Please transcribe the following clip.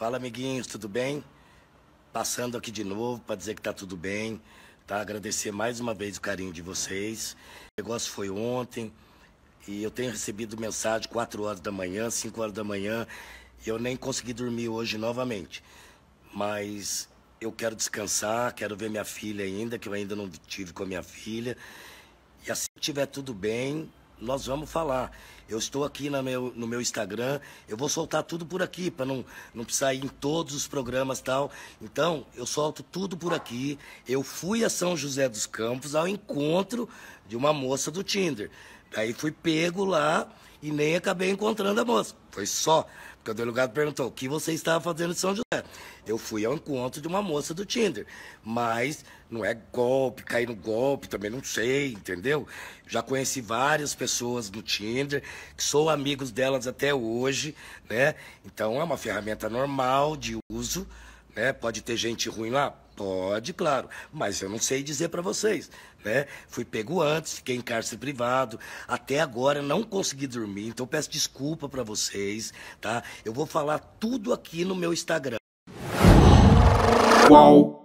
Fala, amiguinhos, tudo bem? Passando aqui de novo para dizer que tá tudo bem, tá? Agradecer mais uma vez o carinho de vocês. O negócio foi ontem e eu tenho recebido mensagem 4 horas da manhã, 5 horas da manhã, e eu nem consegui dormir hoje novamente. Mas eu quero descansar, quero ver minha filha ainda, que eu ainda não tive com a minha filha. E assim que tiver tudo bem, nós vamos falar. Eu estou aqui meu, no meu Instagram, eu vou soltar tudo por aqui, para não, não precisar ir em todos os programas tal. Então, eu solto tudo por aqui. Eu fui a São José dos Campos ao encontro de uma moça do Tinder. Aí fui pego lá e nem acabei encontrando a moça. Foi só. Porque o delegado perguntou: o que você estava fazendo em São José? Eu fui ao encontro de uma moça do Tinder. Mas não é golpe, cair no golpe também não sei, entendeu? Já conheci várias pessoas do Tinder, que sou amigos delas até hoje, né? Então é uma ferramenta normal de uso, né? Pode ter gente ruim lá? Pode, claro, mas eu não sei dizer para vocês, né? Fui pego antes, fiquei em cárcere privado, até agora não consegui dormir, então peço desculpa para vocês, tá? Eu vou falar tudo aqui no meu Instagram. Qual?